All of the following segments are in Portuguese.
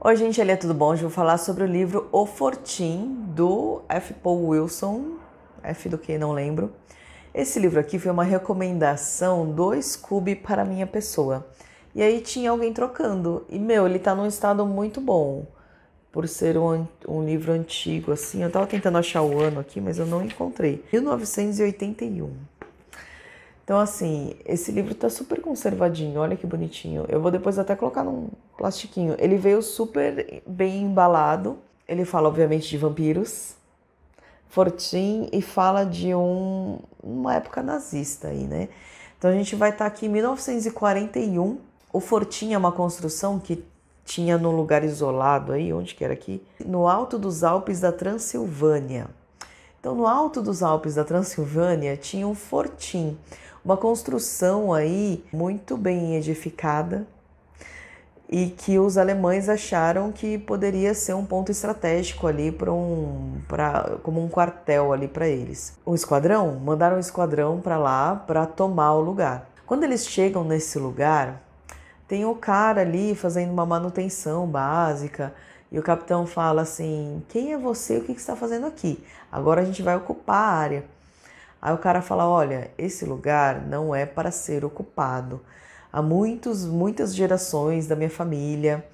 Oi, gente, ali é tudo bom? Hoje eu vou falar sobre o livro O Fortim, do F. Paul Wilson, F do que não lembro. Esse livro aqui foi uma recomendação do Scooby para minha pessoa. E aí tinha alguém trocando. E, meu, ele tá num estado muito bom. Por ser um, um livro antigo, assim. Eu tava tentando achar o ano aqui, mas eu não encontrei. 1981. Então, assim, esse livro tá super conservadinho, olha que bonitinho. Eu vou depois até colocar num plastiquinho. Ele veio super bem embalado. Ele fala, obviamente, de vampiros, Fortin, e fala de um, uma época nazista aí, né? Então a gente vai estar tá aqui em 1941. O Fortin é uma construção que tinha num lugar isolado aí, onde que era aqui? No alto dos Alpes da Transilvânia. Então, no alto dos Alpes da Transilvânia tinha um fortim uma construção aí muito bem edificada e que os alemães acharam que poderia ser um ponto estratégico ali para um pra, como um quartel ali para eles. Um esquadrão, mandaram um esquadrão para lá para tomar o lugar. Quando eles chegam nesse lugar, tem o cara ali fazendo uma manutenção básica e o capitão fala assim: "Quem é você? O que, que está fazendo aqui? Agora a gente vai ocupar a área." Aí o cara fala: olha, esse lugar não é para ser ocupado. Há muitos, muitas gerações da minha família,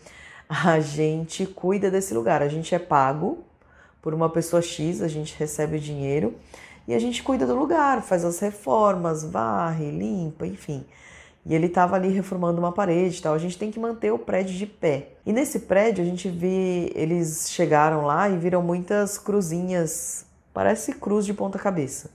a gente cuida desse lugar. A gente é pago por uma pessoa X, a gente recebe o dinheiro e a gente cuida do lugar, faz as reformas, varre, limpa, enfim. E ele estava ali reformando uma parede e tal. A gente tem que manter o prédio de pé. E nesse prédio a gente vê, eles chegaram lá e viram muitas cruzinhas, parece cruz de ponta cabeça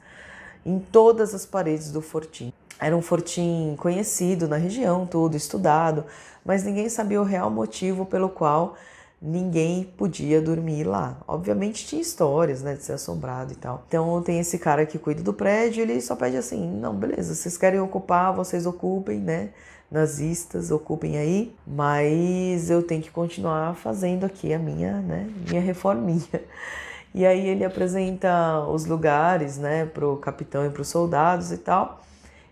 em todas as paredes do fortim. Era um fortim conhecido na região, todo estudado, mas ninguém sabia o real motivo pelo qual ninguém podia dormir lá. Obviamente tinha histórias, né, de ser assombrado e tal. Então tem esse cara que cuida do prédio, ele só pede assim: "Não, beleza, vocês querem ocupar, vocês ocupem, né? Nazistas, ocupem aí, mas eu tenho que continuar fazendo aqui a minha, né, minha reforminha". E aí ele apresenta os lugares, né, pro capitão e pros soldados e tal.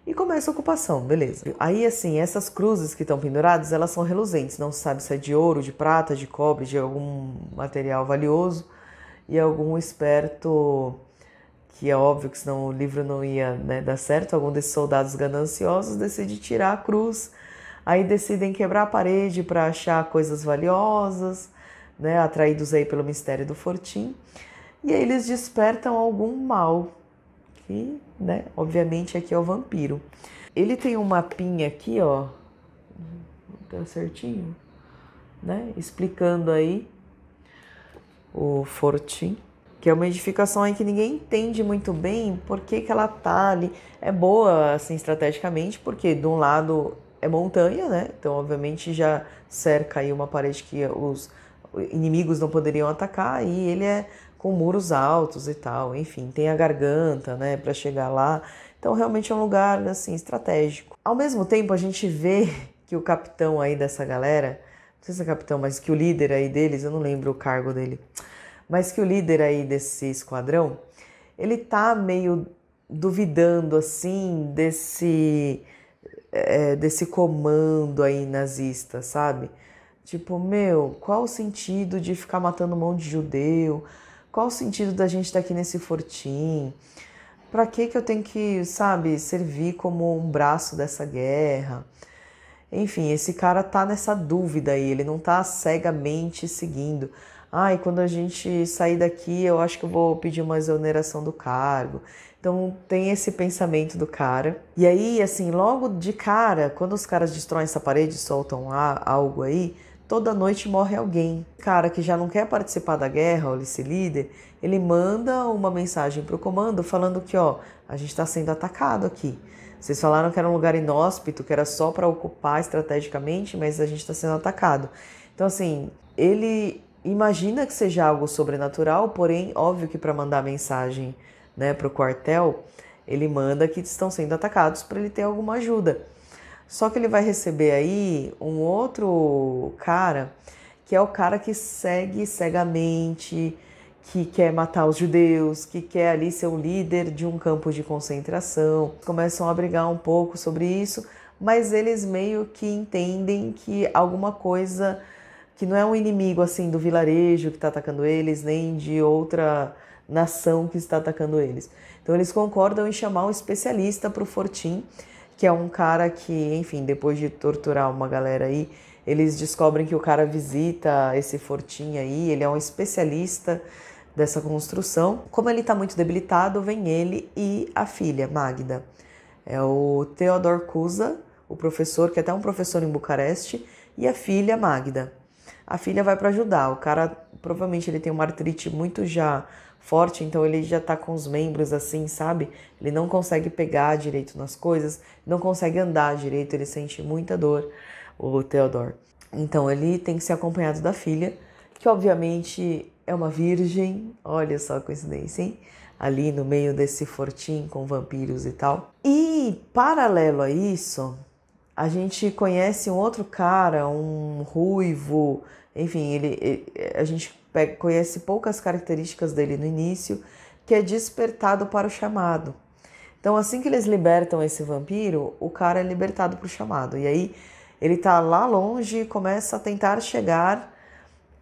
E começa a ocupação, beleza. Aí, assim, essas cruzes que estão penduradas, elas são reluzentes. Não se sabe se é de ouro, de prata, de cobre, de algum material valioso. E algum esperto, que é óbvio que senão o livro não ia né, dar certo, algum desses soldados gananciosos decide tirar a cruz. Aí decidem quebrar a parede para achar coisas valiosas né, atraídos aí pelo mistério do Fortim, e aí eles despertam algum mal, que, né, obviamente aqui é o vampiro. Ele tem um mapinha aqui, ó, tá certinho, né, explicando aí o Fortim, que é uma edificação aí que ninguém entende muito bem por que, que ela tá ali. É boa, assim, estrategicamente, porque de um lado é montanha, né, então obviamente já cerca aí uma parede que os inimigos não poderiam atacar e ele é com muros altos e tal, enfim, tem a garganta, né, para chegar lá. Então realmente é um lugar assim estratégico. Ao mesmo tempo a gente vê que o capitão aí dessa galera, não sei se é capitão, mas que o líder aí deles, eu não lembro o cargo dele, mas que o líder aí desse esquadrão, ele tá meio duvidando assim desse é, desse comando aí nazista, sabe? Tipo, meu, qual o sentido de ficar matando um monte de judeu? Qual o sentido da gente estar tá aqui nesse fortim? Para que que eu tenho que, sabe, servir como um braço dessa guerra? Enfim, esse cara tá nessa dúvida aí, ele não tá cegamente seguindo. Ai, ah, quando a gente sair daqui, eu acho que eu vou pedir uma exoneração do cargo. Então tem esse pensamento do cara. E aí, assim, logo de cara, quando os caras destroem essa parede, soltam algo aí, Toda noite morre alguém. Cara que já não quer participar da guerra, ou esse líder, ele manda uma mensagem para o comando falando que, ó, a gente está sendo atacado aqui. Vocês falaram que era um lugar inóspito, que era só para ocupar estrategicamente, mas a gente está sendo atacado. Então, assim, ele imagina que seja algo sobrenatural, porém, óbvio que para mandar mensagem né, para o quartel, ele manda que estão sendo atacados para ele ter alguma ajuda. Só que ele vai receber aí um outro cara, que é o cara que segue cegamente, que quer matar os judeus, que quer ali ser o líder de um campo de concentração. Começam a brigar um pouco sobre isso, mas eles meio que entendem que alguma coisa que não é um inimigo assim do vilarejo que está atacando eles, nem de outra nação que está atacando eles. Então eles concordam em chamar um especialista para o fortim que é um cara que, enfim, depois de torturar uma galera aí, eles descobrem que o cara visita esse fortim aí, ele é um especialista dessa construção. Como ele está muito debilitado, vem ele e a filha, Magda. É o Theodor Cusa, o professor, que é até um professor em Bucareste, e a filha, Magda. A filha vai para ajudar. O cara, provavelmente, ele tem uma artrite muito já forte, então ele já tá com os membros assim, sabe? Ele não consegue pegar direito nas coisas, não consegue andar direito, ele sente muita dor, o Theodore. Então ele tem que ser acompanhado da filha, que obviamente é uma virgem, olha só a coincidência, hein? Ali no meio desse fortim com vampiros e tal. E paralelo a isso, a gente conhece um outro cara, um ruivo enfim, ele, ele a gente pega, conhece poucas características dele no início, que é despertado para o chamado. Então, assim que eles libertam esse vampiro, o cara é libertado para o chamado. E aí ele tá lá longe e começa a tentar chegar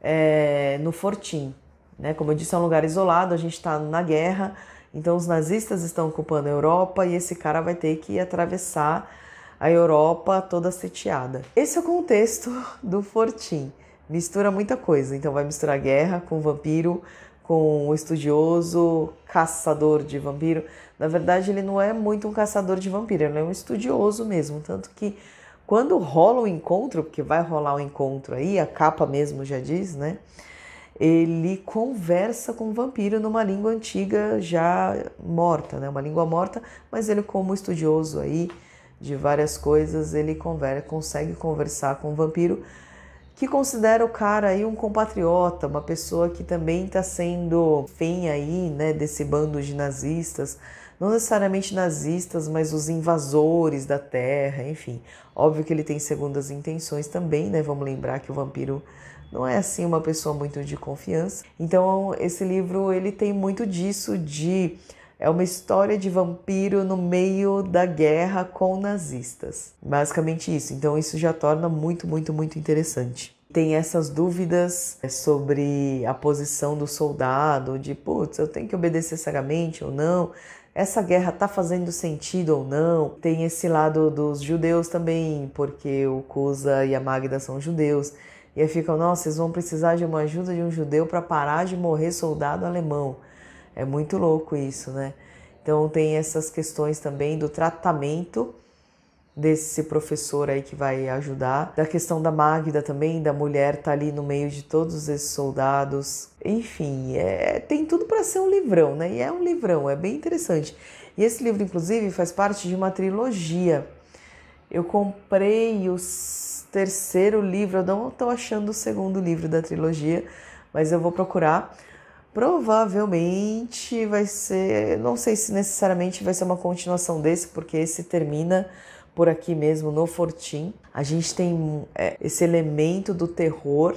é, no Fortim. Né? Como eu disse, é um lugar isolado, a gente está na guerra, então os nazistas estão ocupando a Europa e esse cara vai ter que atravessar a Europa toda seteada. Esse é o contexto do Fortim mistura muita coisa. Então vai misturar guerra com vampiro, com o estudioso, caçador de vampiro. Na verdade, ele não é muito um caçador de vampiro, ele é um estudioso mesmo. Tanto que quando rola o encontro, porque vai rolar o um encontro aí, a capa mesmo já diz, né? Ele conversa com o vampiro numa língua antiga já morta, né? Uma língua morta, mas ele como estudioso aí de várias coisas, ele conversa, consegue conversar com o vampiro que considera o cara aí um compatriota, uma pessoa que também está sendo fém aí, né, desse bando de nazistas, não necessariamente nazistas, mas os invasores da Terra, enfim. Óbvio que ele tem segundas intenções também, né? Vamos lembrar que o vampiro não é assim uma pessoa muito de confiança. Então, esse livro ele tem muito disso de é uma história de vampiro no meio da guerra com nazistas. Basicamente isso. Então isso já torna muito, muito, muito interessante. Tem essas dúvidas é, sobre a posição do soldado, de putz, eu tenho que obedecer cegamente ou não essa guerra tá fazendo sentido ou não. Tem esse lado dos judeus também, porque o Cusa e a Magda são judeus. E aí ficam, nossa, vocês vão precisar de uma ajuda de um judeu para parar de morrer soldado alemão. É muito louco isso, né? Então tem essas questões também do tratamento desse professor aí que vai ajudar, da questão da Magda também, da mulher tá ali no meio de todos esses soldados. Enfim, é, tem tudo para ser um livrão, né? E é um livrão, é bem interessante. E esse livro inclusive faz parte de uma trilogia. Eu comprei o terceiro livro, eu não estou achando o segundo livro da trilogia, mas eu vou procurar. Provavelmente vai ser, não sei se necessariamente vai ser uma continuação desse, porque esse termina por aqui mesmo no Fortim. A gente tem é, esse elemento do terror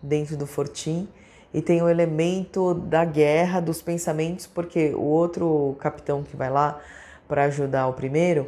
dentro do Fortim e tem o elemento da guerra dos pensamentos, porque o outro capitão que vai lá para ajudar o primeiro,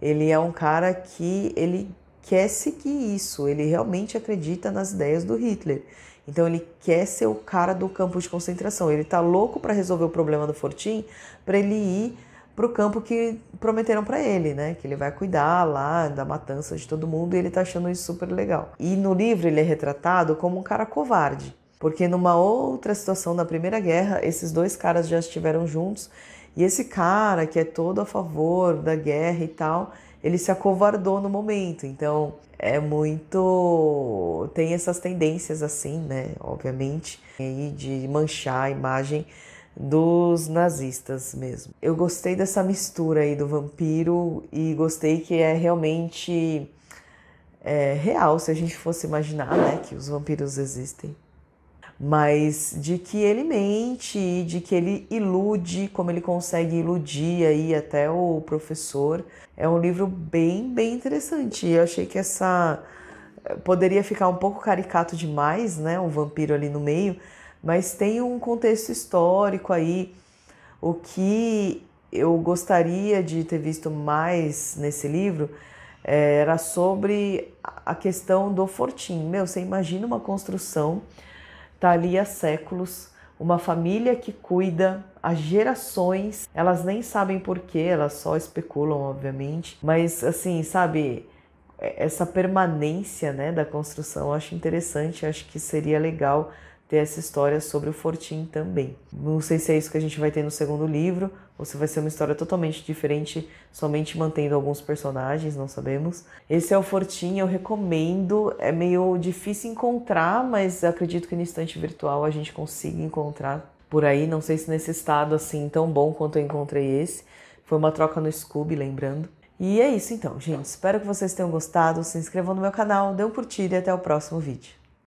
ele é um cara que ele quer seguir isso, ele realmente acredita nas ideias do Hitler. Então ele quer ser o cara do campo de concentração. Ele tá louco para resolver o problema do Fortin, para ele ir pro campo que prometeram para ele, né? Que ele vai cuidar lá da matança de todo mundo e ele tá achando isso super legal. E no livro ele é retratado como um cara covarde, porque numa outra situação da Primeira Guerra, esses dois caras já estiveram juntos e esse cara que é todo a favor da guerra e tal, ele se acovardou no momento. Então, é muito. tem essas tendências assim, né? Obviamente, aí de manchar a imagem dos nazistas mesmo. Eu gostei dessa mistura aí do vampiro e gostei que é realmente é, real se a gente fosse imaginar, né, que os vampiros existem mas de que ele mente, de que ele ilude, como ele consegue iludir aí até o professor. É um livro bem, bem interessante. Eu achei que essa eh, poderia ficar um pouco caricato demais, né, um vampiro ali no meio, mas tem um contexto histórico aí o que eu gostaria de ter visto mais nesse livro eh, era sobre a questão do fortim. Meu, você imagina uma construção está ali há séculos, uma família que cuida há gerações, elas nem sabem porquê, elas só especulam, obviamente, mas assim, sabe, é, essa permanência né, da construção eu acho interessante, eu acho que seria legal ter essa história sobre o Fortim também. Não sei se é isso que a gente vai ter no segundo livro, ou se vai ser uma história totalmente diferente, somente mantendo alguns personagens, não sabemos. Esse é o Fortim, eu recomendo. É meio difícil encontrar, mas acredito que no instante virtual a gente consiga encontrar por aí. Não sei se nesse estado assim tão bom quanto eu encontrei esse. Foi uma troca no Scooby, lembrando. E é isso então, gente. Espero que vocês tenham gostado. Se inscrevam no meu canal, dê um curtir e até o próximo vídeo.